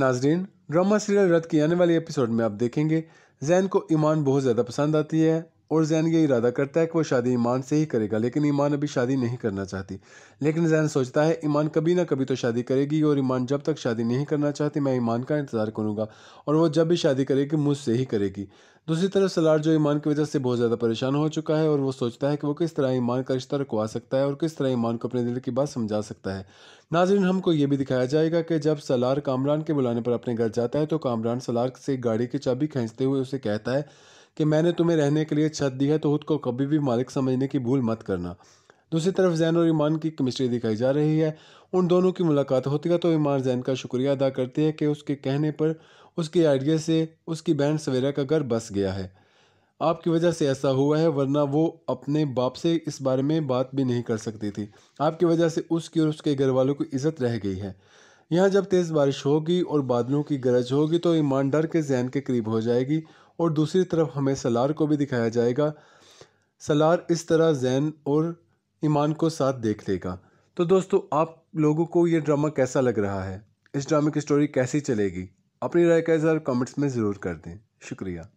नाजरीन drama serial रद्द की आने वाली एपिसोड में आप देखेंगे जैन को ईमान बहुत ज़्यादा पसंद आती है और जैन ये इरादा करता है कि वो शादी ईमान से ही करेगा लेकिन ईमान अभी शादी नहीं करना चाहती लेकिन जैन सोचता है ईमान कभी ना कभी तो शादी करेगी और ईमान जब तक शादी नहीं करना चाहती मैं ईमान का इंतज़ार करूँगा और वो जब भी शादी करेगी मुझसे ही करेगी दूसरी तरफ सलार जो ईमान की वजह से बहुत ज़्यादा परेशान हो चुका है और वो सोचता है कि वो किस तरह ईमान का रिश्ता रखवा सकता है और किस तरह ईमान को अपने दिल की बात समझा सकता है नाजरन हमको ये भी दिखाया जाएगा कि जब सलार कामरान के बुलाने पर अपने घर जाता है तो कामरान सलार से गाड़ी की चाबी खींचते हुए उसे कहता है कि मैंने तुम्हें रहने के लिए छत दी है तो खुद को कभी भी मालिक समझने की भूल मत करना दूसरी तरफ जैन और ईमान की कमिस्ट्री दिखाई जा रही है उन दोनों की मुलाकात होती है तो ईमान जैन का शुक्रिया अदा करती है कि उसके कहने पर उसके आइडिया से उसकी बहन सवेरा का घर बस गया है आपकी वजह से ऐसा हुआ है वरना वो अपने बाप से इस बारे में बात भी नहीं कर सकती थी आपकी वजह से उसकी और उसके घर वालों की इज्जत रह गई है यहाँ जब तेज़ बारिश होगी और बादलों की गरज होगी तो ईमान डर के जैन के करीब हो जाएगी और दूसरी तरफ हमें सलार को भी दिखाया जाएगा सलार इस तरह जैन और ईमान को साथ देख लेगा तो दोस्तों आप लोगों को ये ड्रामा कैसा लग रहा है इस ड्रामे की स्टोरी कैसी चलेगी अपनी राय का इजहार कमेंट्स में ज़रूर कर दें शुक्रिया